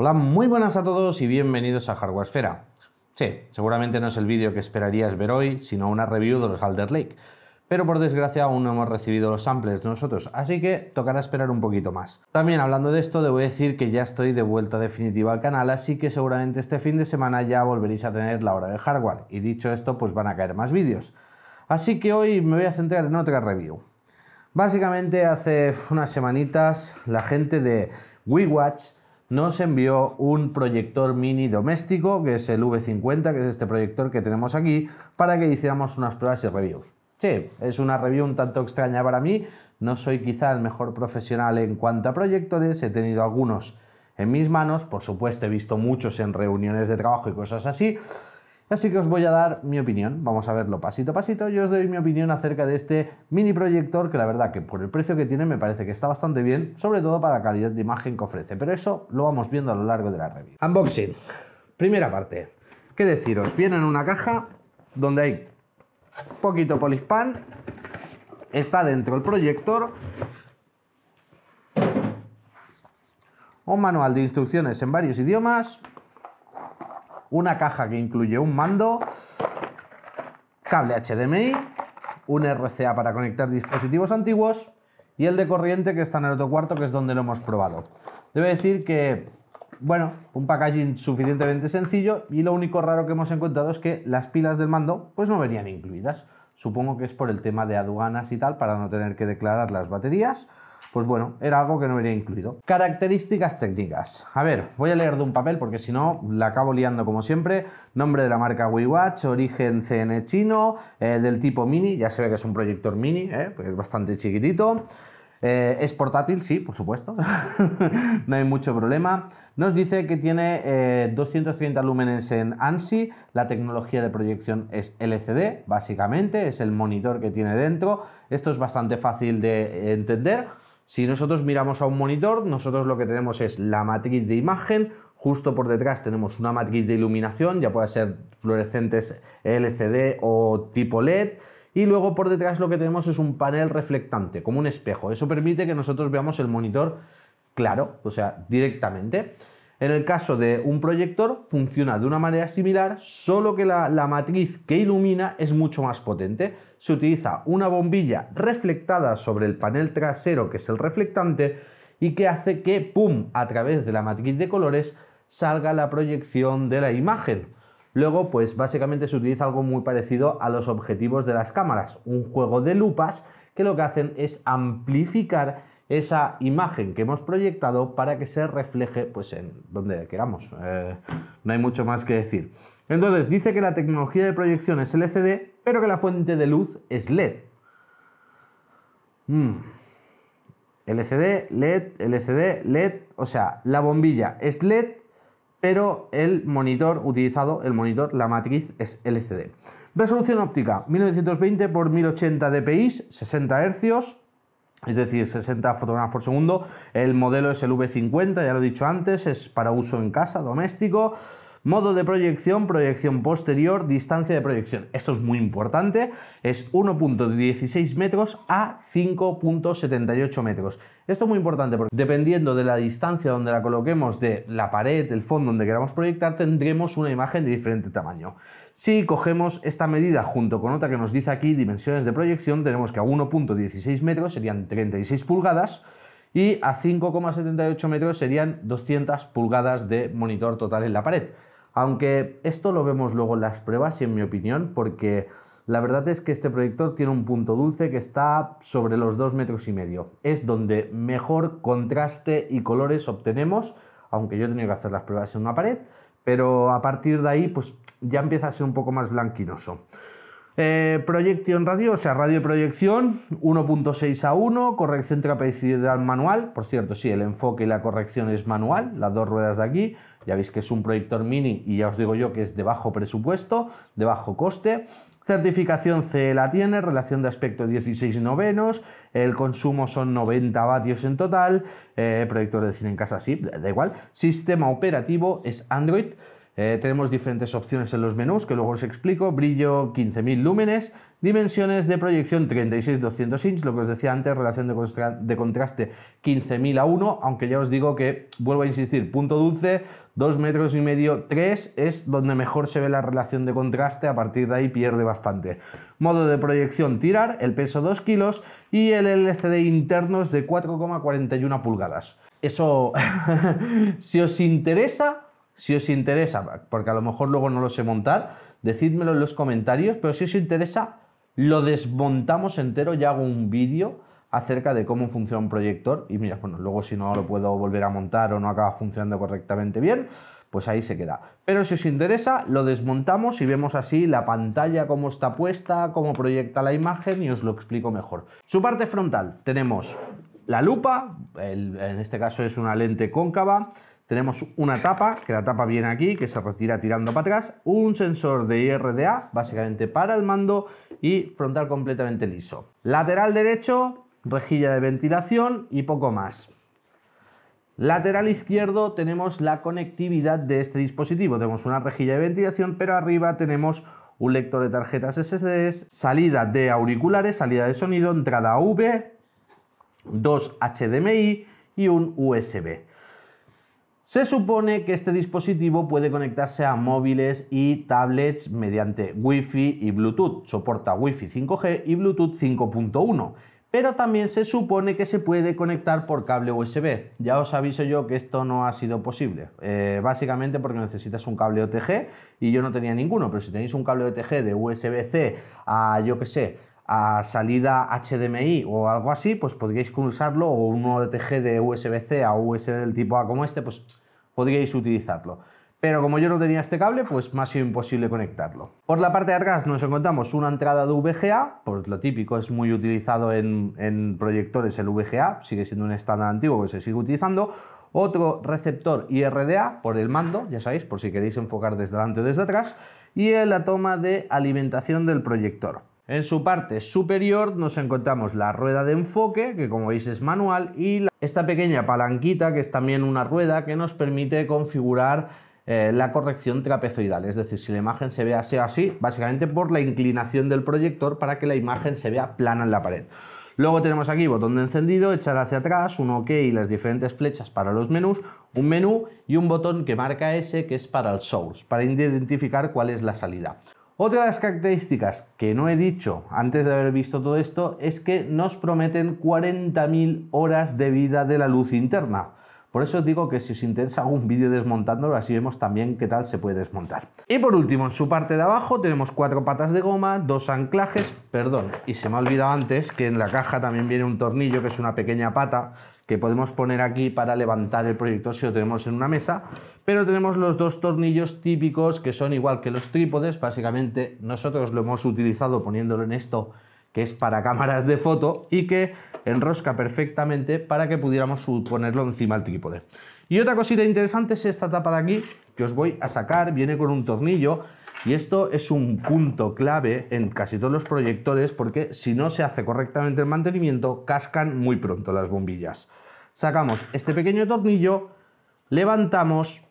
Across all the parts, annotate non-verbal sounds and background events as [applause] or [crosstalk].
Hola, muy buenas a todos y bienvenidos a Hardware Esfera. Sí, seguramente no es el vídeo que esperarías ver hoy, sino una review de los Alder Lake. Pero por desgracia aún no hemos recibido los samples nosotros, así que tocará esperar un poquito más. También hablando de esto, debo decir que ya estoy de vuelta definitiva al canal, así que seguramente este fin de semana ya volveréis a tener la hora de hardware. Y dicho esto, pues van a caer más vídeos. Así que hoy me voy a centrar en otra review. Básicamente hace unas semanitas la gente de WeWatch nos envió un proyector mini doméstico, que es el V50, que es este proyector que tenemos aquí, para que hiciéramos unas pruebas y reviews. Sí, es una review un tanto extraña para mí, no soy quizá el mejor profesional en cuanto a proyectores, he tenido algunos en mis manos, por supuesto he visto muchos en reuniones de trabajo y cosas así, Así que os voy a dar mi opinión, vamos a verlo pasito a pasito, yo os doy mi opinión acerca de este mini proyector que la verdad que por el precio que tiene me parece que está bastante bien, sobre todo para la calidad de imagen que ofrece, pero eso lo vamos viendo a lo largo de la review. Unboxing, primera parte, ¿qué deciros? Viene en una caja donde hay poquito polispan, está dentro el proyector, un manual de instrucciones en varios idiomas, una caja que incluye un mando, cable HDMI, un RCA para conectar dispositivos antiguos y el de corriente que está en el otro cuarto, que es donde lo hemos probado. Debo decir que, bueno, un packaging suficientemente sencillo y lo único raro que hemos encontrado es que las pilas del mando pues no venían incluidas. Supongo que es por el tema de aduanas y tal, para no tener que declarar las baterías. Pues bueno, era algo que no había incluido. Características técnicas. A ver, voy a leer de un papel porque si no la acabo liando como siempre. Nombre de la marca WeWatch, origen CN chino, eh, del tipo mini, ya se ve que es un proyector mini, eh, porque es bastante chiquitito. Eh, es portátil, sí, por supuesto. [laughs] no hay mucho problema. Nos dice que tiene 230 eh, lúmenes en ANSI. La tecnología de proyección es LCD, básicamente. Es el monitor que tiene dentro. Esto es bastante fácil de entender. Si nosotros miramos a un monitor, nosotros lo que tenemos es la matriz de imagen, Justo por detrás tenemos una matriz de iluminación, ya puede ser fluorescentes LCD o tipo LED. Y luego por detrás lo que tenemos es un panel reflectante, como un espejo. Eso permite que nosotros veamos el monitor claro, o sea, directamente. En el caso de un proyector funciona de una manera similar, solo que la, matriz que ilumina es mucho más potente. Se utiliza una bombilla reflectada sobre el panel trasero, que es el reflectante, y que hace que, ¡pum!, a través de la matriz de colores salga la proyección de la imagen. Luego, pues básicamente se utiliza algo muy parecido a los objetivos de las cámaras, un juego de lupas que lo que hacen es amplificar esa imagen que hemos proyectado para que se refleje pues en donde queramos. Eh, no hay mucho más que decir. Entonces, dice que la tecnología de proyección es LCD, pero que la fuente de luz es LED. Hmm. LCD, e LED, LCD, e LED, o sea, la bombilla es LED pero el monitor utilizado, el monitor, la matriz es LCD. Resolución óptica 1920 x 1080 dpi, 60 Hz, es decir, 60 fotogramas por segundo. El modelo es el V50, ya lo he dicho antes, es para uso en casa, doméstico. Modo de proyección, proyección posterior, distancia de proyección. Esto es muy importante, es 1.16 metros a 5.78 metros. Esto es muy importante porque dependiendo de la distancia donde la coloquemos de la pared, el fondo donde queramos proyectar, tendremos una imagen de diferente tamaño. Si cogemos esta medida junto con otra que nos dice aquí dimensiones de proyección, tenemos que a 1.16 metros serían 36 pulgadas, y a 5,78 metros serían 200 pulgadas de monitor total en la pared. Aunque esto lo vemos luego en las pruebas y en mi opinión, porque la verdad es que este proyector tiene un punto dulce que está sobre los 2 metros y medio. Es donde mejor contraste y colores obtenemos, aunque yo he tenido que hacer las pruebas en una pared, pero a partir de ahí pues ya empieza a ser un poco más blanquinoso. Eh, proyección radio proyección 1.6 a 1, corrección trapezoidal manual, por cierto, sí, el enfoque y la corrección es manual, las dos ruedas de aquí, ya veis que es un proyector mini y ya os digo yo que es de bajo presupuesto, de bajo coste. Certificación C la tiene, relación de aspecto 16 novenos, el consumo son 90 vatios en total, eh, proyector de cine en casa sí, da igual. Sistema operativo es Android. Eh, tenemos diferentes opciones en los menús que luego os explico. Brillo 15.000 lúmenes, dimensiones de proyección 36-200 inch, lo que os decía antes, relación de, de contraste 15.000 a 1, aunque ya os digo que, vuelvo a insistir, punto dulce, 2 metros y medio, 3 es donde mejor se ve la relación de contraste, a partir de ahí pierde bastante. Modo de proyección tirar, el peso 2 kilos y el LCD interno es de 4,41 pulgadas. Eso, [laughs] si os interesa, si os interesa, porque a lo mejor luego no lo sé montar, decídmelo en los comentarios, pero si os interesa, lo desmontamos entero y hago un vídeo acerca de cómo funciona un proyector y mira, bueno, luego si no lo puedo volver a montar o no acaba funcionando correctamente bien, pues ahí se queda. Pero si os interesa, lo desmontamos y vemos así la pantalla, cómo está puesta, cómo proyecta la imagen y os lo explico mejor. Su parte frontal tenemos la lupa, en este caso es una lente cóncava, tenemos una tapa, que la tapa viene aquí, que se retira tirando para atrás, un sensor de IRDA, básicamente para el mando, y frontal completamente liso. Lateral derecho, rejilla de ventilación y poco más. Lateral izquierdo tenemos la conectividad de este dispositivo, tenemos una rejilla de ventilación, pero arriba tenemos un lector de tarjetas SSD. salida de auriculares, salida de sonido, entrada V, dos HDMI y un USB. Se supone que este dispositivo puede conectarse a móviles y tablets mediante Wi-Fi y Bluetooth. Soporta Wi-Fi 5G y Bluetooth 5.1 pero también se supone que se puede conectar por cable USB. Ya os aviso yo que esto no ha sido posible, eh, básicamente porque necesitas un cable OTG y yo no tenía ninguno, pero si tenéis un cable OTG de USB-C a, yo qué sé, a salida HDMI o algo así, pues podríais cruzarlo o un OTG de USB-C a USB del tipo A como este, pues podríais utilizarlo. Pero como yo no tenía este cable, pues me ha sido imposible conectarlo. Por la parte de atrás nos encontramos una entrada de VGA, por pues lo típico es muy utilizado en, en proyectores el VGA, sigue siendo un estándar antiguo que se sigue utilizando. Otro receptor IRDA por el mando, ya sabéis, por si queréis enfocar desde delante o desde atrás. Y la toma de alimentación del proyector. En su parte superior nos encontramos la rueda de enfoque, que como veis es manual, y esta pequeña palanquita, que es también una rueda que nos permite configurar eh, la corrección trapezoidal. Es decir, si la imagen se ve así, así, básicamente por la inclinación del proyector para que la imagen se vea plana en la pared. Luego tenemos aquí botón de encendido, echar hacia atrás, un OK y las diferentes flechas para los menús, un menú y un botón que marca S que es para el source, para identificar cuál es la salida. Otra de las características que no he dicho antes de haber visto todo esto es que nos prometen 40.000 horas de vida de la luz interna. Por eso os digo que si os interesa algún un vídeo desmontándolo, así vemos también qué tal se puede desmontar. Y por último, en su parte de abajo tenemos cuatro patas de goma, dos anclajes, perdón, y se me ha olvidado antes que en la caja también viene un tornillo que es una pequeña pata que podemos poner aquí para levantar el proyector si lo tenemos en una mesa, pero tenemos los dos tornillos típicos que son igual que los trípodes. Básicamente nosotros lo hemos utilizado poniéndolo en esto que es para cámaras de foto y que enrosca perfectamente para que pudiéramos ponerlo encima del trípode. Y otra cosita interesante es esta tapa de aquí que os voy a sacar. Viene con un tornillo y esto es un punto clave en casi todos los proyectores porque si no se hace correctamente el mantenimiento cascan muy pronto las bombillas. Sacamos este pequeño tornillo, levantamos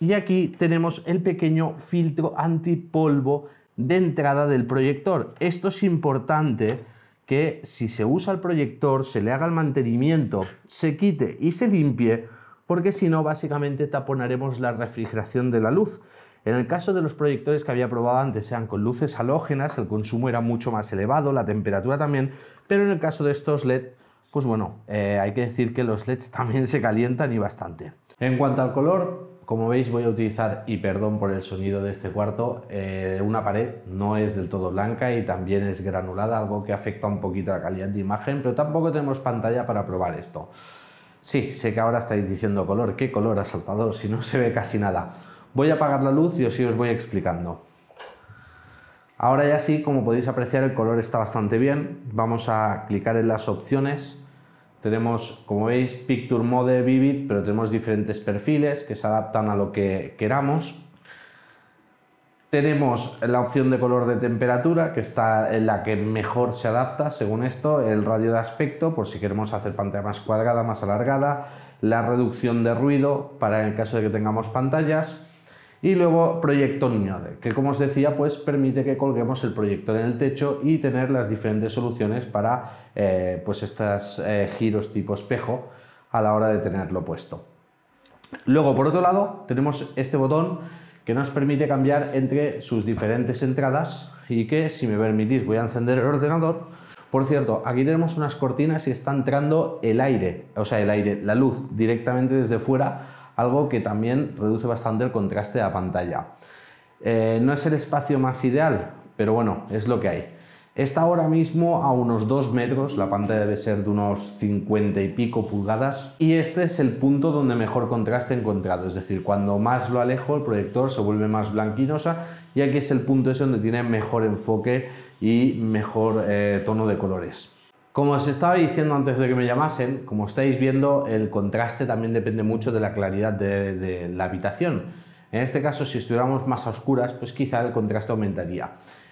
y aquí tenemos el pequeño filtro antipolvo de entrada del proyector. Esto es importante que si se usa el proyector, se le haga el mantenimiento, se quite y se limpie, porque si no, básicamente taponaremos la refrigeración de la luz. En el caso de los proyectores que había probado antes, sean con luces halógenas, el consumo era mucho más elevado, la temperatura también, pero en el caso de estos LED, pues bueno, eh, hay que decir que los LEDs también se calientan y bastante. En cuanto al color, como veis voy a utilizar, y perdón por el sonido de este cuarto, eh, una pared no es del todo blanca y también es granulada, algo que afecta un poquito la calidad de imagen, pero tampoco tenemos pantalla para probar esto. Sí, sé que ahora estáis diciendo color, ¿qué color asaltador? Si no se ve casi nada. Voy a apagar la luz y os voy explicando. Ahora ya sí, como podéis apreciar, el color está bastante bien. Vamos a clicar en las opciones tenemos, como veis, Picture Mode, Vivid, pero tenemos diferentes perfiles que se adaptan a lo que queramos. Tenemos la opción de color de temperatura, que está en la que mejor se adapta según esto, el radio de aspecto, por si queremos hacer pantalla más cuadrada, más alargada, la reducción de ruido para el caso de que tengamos pantallas, y luego proyecto Niñode, que como os decía, pues permite que colguemos el proyector en el techo y tener las diferentes soluciones para eh, pues estos eh, giros tipo espejo a la hora de tenerlo puesto. Luego, por otro lado, tenemos este botón que nos permite cambiar entre sus diferentes entradas y que, si me permitís, voy a encender el ordenador. Por cierto, aquí tenemos unas cortinas y está entrando el aire, o sea, el aire, la luz directamente desde fuera algo que también reduce bastante el contraste de la pantalla. Eh, no es el espacio más ideal, pero bueno, es lo que hay. Está ahora mismo a unos 2 metros, la pantalla debe ser de unos 50 y pico pulgadas, y este es el punto donde mejor contraste encontrado, es decir, cuando más lo alejo el proyector se vuelve más blanquinosa y aquí es el punto es donde tiene mejor enfoque y mejor eh, tono de colores. Como os estaba diciendo antes de que me llamasen, como estáis viendo, el contraste también depende mucho de la claridad de, la habitación. En este caso, si estuviéramos más a oscuras, pues quizá el contraste aumentaría.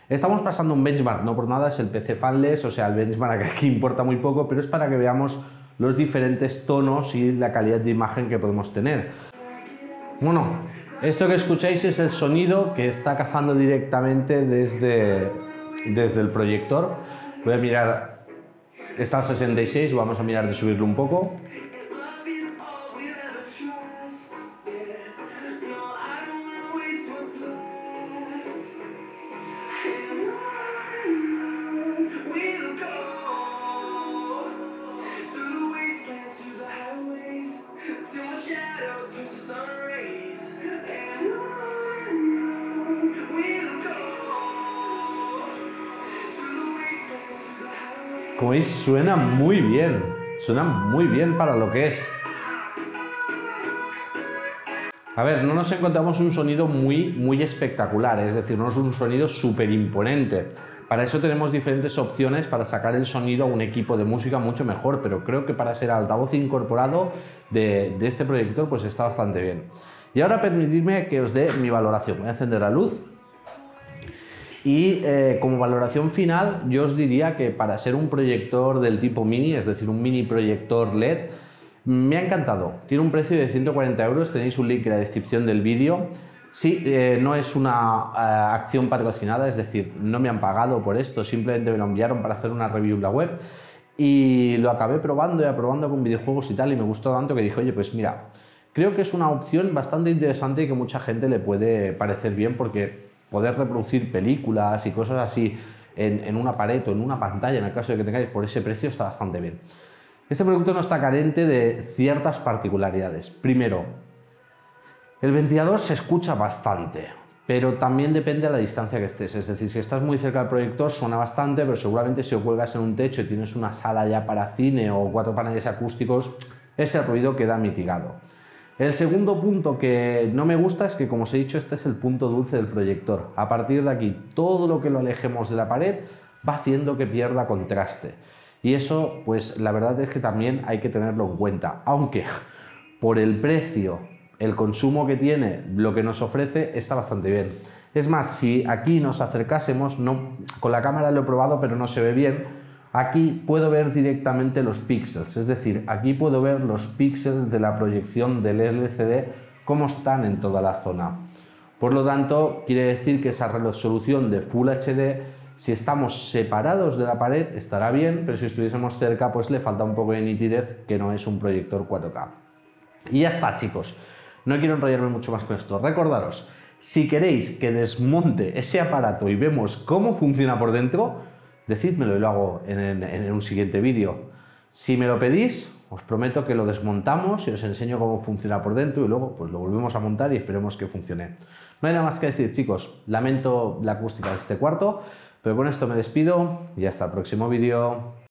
Estamos pasando un benchmark, no por nada, es el PC Fanless, o sea, el benchmark [laughs] aquí importa muy poco, pero es para que veamos los diferentes tonos y la calidad de imagen que podemos tener. Bueno, esto que escucháis es el sonido que está cazando directamente desde, desde el proyector. Voy a mirar Está a 66, vamos a mirar de subirlo un poco. suena muy bien. Suena muy bien para lo que es. A ver, no nos encontramos un sonido muy, muy espectacular, es decir, no es un sonido súper imponente. Para eso tenemos diferentes opciones para sacar el sonido a un equipo de música mucho mejor, pero creo que para ser altavoz incorporado de, de este proyector pues está bastante bien. Y ahora permitidme que os dé mi valoración. Voy a encender la luz y eh, como valoración final, yo os diría que para ser un proyector del tipo mini, es decir, un mini proyector LED, me ha encantado. Tiene un precio de 140 euros, tenéis un link en la descripción del vídeo. Sí, eh, no es una eh, acción patrocinada, es decir, no me han pagado por esto, simplemente me lo enviaron para hacer una review en la web y lo acabé probando y aprobando con videojuegos y tal y me gustó tanto que dije, oye, pues mira, creo que es una opción bastante interesante y que mucha gente le puede parecer bien porque poder reproducir películas y cosas así en, en un aparato, en una pantalla, en el caso de que tengáis, por ese precio está bastante bien. Este producto no está carente de ciertas particularidades. Primero, el ventilador se escucha bastante, pero también depende de la distancia que estés. Es decir, si estás muy cerca del proyector suena bastante, pero seguramente si lo cuelgas en un techo y tienes una sala ya para cine o cuatro paneles acústicos, ese ruido queda mitigado. El segundo punto que no me gusta es que, como os he dicho, este es el punto dulce del proyector. A partir de aquí, todo lo que lo alejemos de la pared va haciendo que pierda contraste. Y eso, pues la verdad es que también hay que tenerlo en cuenta. Aunque por el precio, el consumo que tiene, lo que nos ofrece, está bastante bien. Es más, si aquí nos acercásemos, no, con la cámara lo he probado, pero no se ve bien Aquí puedo ver directamente los píxeles, es decir, aquí puedo ver los píxeles de la proyección del LCD cómo están en toda la zona. Por lo tanto, quiere decir que esa resolución de Full HD, si estamos separados de la pared, estará bien, pero si estuviésemos cerca, pues le falta un poco de nitidez, que no es un proyector 4K. Y ya está, chicos. No quiero enrollarme mucho más con esto. Recordaros, si queréis que desmonte ese aparato y vemos cómo funciona por dentro, decídmelo y lo hago en, un siguiente vídeo. Si me lo pedís, os prometo que lo desmontamos y os enseño cómo funciona por dentro y luego pues lo volvemos a montar y esperemos que funcione. No hay nada más que decir, chicos. Lamento la acústica de este cuarto, pero con esto me despido y hasta el próximo vídeo.